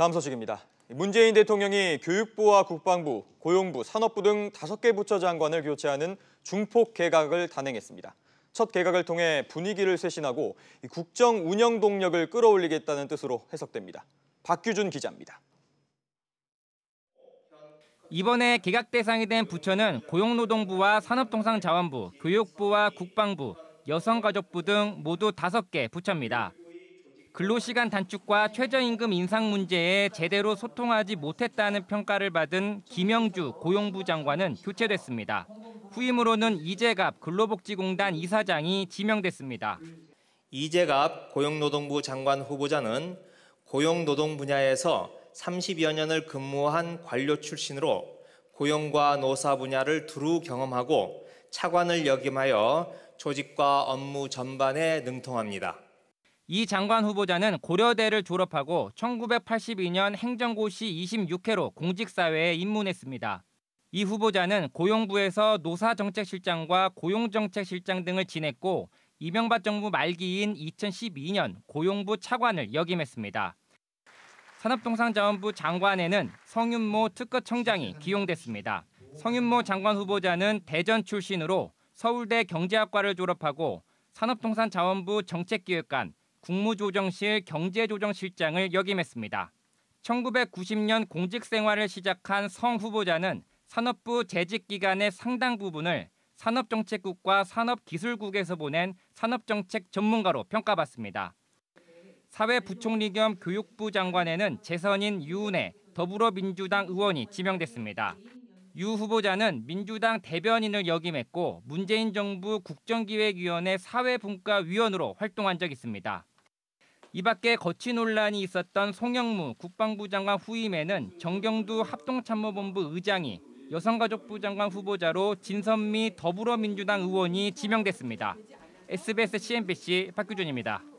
다음 소식입니다. 문재인 대통령이 교육부와 국방부, 고용부, 산업부 등 5개 부처 장관을 교체하는 중폭 개각을 단행했습니다. 첫 개각을 통해 분위기를 쇄신하고 국정 운영 동력을 끌어올리겠다는 뜻으로 해석됩니다. 박규준 기자입니다. 이번에 개각 대상이 된 부처는 고용노동부와 산업통상자원부, 교육부와 국방부, 여성가족부 등 모두 5개 부처입니다. 근로시간 단축과 최저임금 인상 문제에 제대로 소통하지 못했다는 평가를 받은 김영주 고용부 장관은 교체됐습니다. 후임으로는 이재갑 근로복지공단 이사장이 지명됐습니다. 이재갑 고용노동부 장관 후보자는 고용노동 분야에서 30여 년을 근무한 관료 출신으로 고용과 노사 분야를 두루 경험하고 차관을 역임하여 조직과 업무 전반에 능통합니다. 이 장관 후보자는 고려대를 졸업하고 1982년 행정고시 26회로 공직사회에 입문했습니다. 이 후보자는 고용부에서 노사정책실장과 고용정책실장 등을 지냈고 이명박 정부 말기인 2012년 고용부 차관을 역임했습니다. 산업통상자원부 장관에는 성윤모 특급청장이 기용됐습니다. 성윤모 장관 후보자는 대전 출신으로 서울대 경제학과를 졸업하고 산업통상자원부 정책기획관, 국무조정실 경제조정실장을 역임했습니다. 1990년 공직 생활을 시작한 성 후보자는 산업부 재직 기간의 상당 부분을 산업정책국과 산업기술국에서 보낸 산업정책 전문가로 평가받습니다. 사회부총리 겸 교육부 장관에는 재선인 유은혜 더불어민주당 의원이 지명됐습니다. 유 후보자는 민주당 대변인을 역임했고 문재인 정부 국정기획위원회 사회분과위원으로 활동한 적 있습니다. 이 밖에 거치 논란이 있었던 송영무 국방부 장관 후임에는 정경두 합동참모본부 의장이 여성가족부 장관 후보자로 진선미 더불어민주당 의원이 지명됐습니다. SBS CNBC 박규준입니다.